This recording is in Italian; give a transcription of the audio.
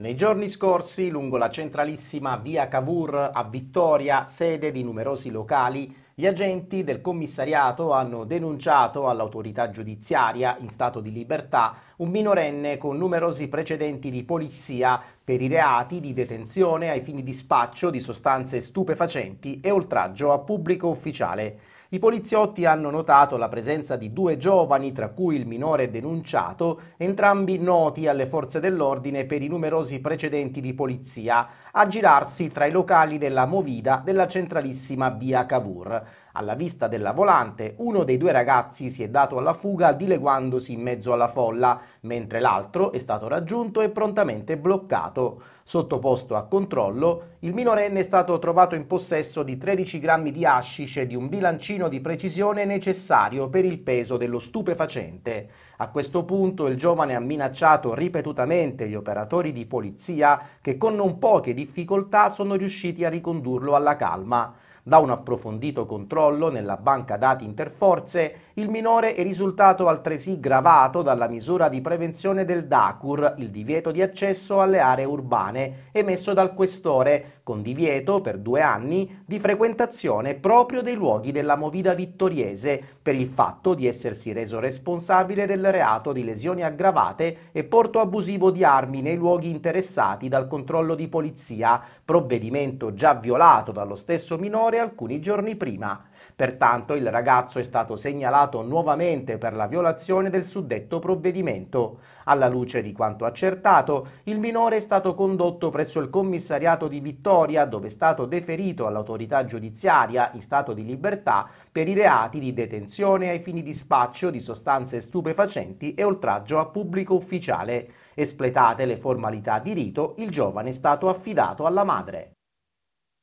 Nei giorni scorsi, lungo la centralissima via Cavour a Vittoria, sede di numerosi locali, gli agenti del commissariato hanno denunciato all'autorità giudiziaria in stato di libertà un minorenne con numerosi precedenti di polizia per i reati di detenzione ai fini di spaccio di sostanze stupefacenti e oltraggio a pubblico ufficiale. I poliziotti hanno notato la presenza di due giovani, tra cui il minore denunciato, entrambi noti alle forze dell'ordine per i numerosi precedenti di polizia, a girarsi tra i locali della Movida della centralissima via Cavour. Alla vista della volante, uno dei due ragazzi si è dato alla fuga dileguandosi in mezzo alla folla, mentre l'altro è stato raggiunto e prontamente bloccato. Sottoposto a controllo, il minorenne è stato trovato in possesso di 13 grammi di hashish e di un bilancino margine di precisione necessario per il peso dello stupefacente. A questo punto il giovane ha minacciato ripetutamente gli operatori di polizia che con non poche difficoltà sono riusciti a ricondurlo alla calma. Da un approfondito controllo nella banca dati interforze, il minore è risultato altresì gravato dalla misura di prevenzione del DACUR, il divieto di accesso alle aree urbane, emesso dal questore, con divieto per due anni di frequentazione proprio dei luoghi della movida vittoriese, per il fatto di essersi reso responsabile del reato di lesioni aggravate e porto abusivo di armi nei luoghi interessati dal controllo di polizia, provvedimento già violato dallo stesso minore cadavere alcuni giorni prima. Pertanto il ragazzo è stato segnalato nuovamente per la violazione del suddetto provvedimento. Alla luce di quanto accertato, il minore è stato condotto presso il commissariato di Vittoria, dove è stato deferito all'autorità giudiziaria in stato di libertà per i reati di detenzione ai fini di spaccio di sostanze stupefacenti e oltraggio a pubblico ufficiale. Espletate le formalità di rito, il giovane è stato affidato alla madre.